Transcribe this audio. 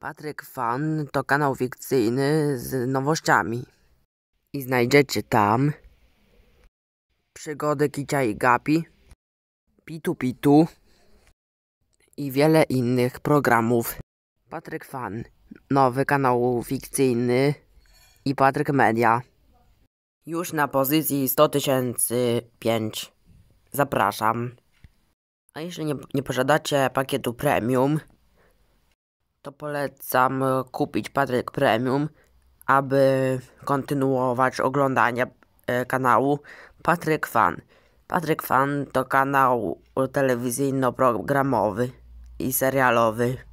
Patryk Fan to kanał fikcyjny z nowościami. I znajdziecie tam przygody Kicia i Gapi, Pitu Pitu i wiele innych programów. Patryk Fan, nowy kanał fikcyjny i Patryk Media. Już na pozycji 100 tysięcy 5. Zapraszam. A jeśli nie, nie posiadacie pakietu premium, to polecam kupić Patryk Premium, aby kontynuować oglądanie e, kanału Patryk Fan. Patryk Fan to kanał telewizyjno-programowy i serialowy.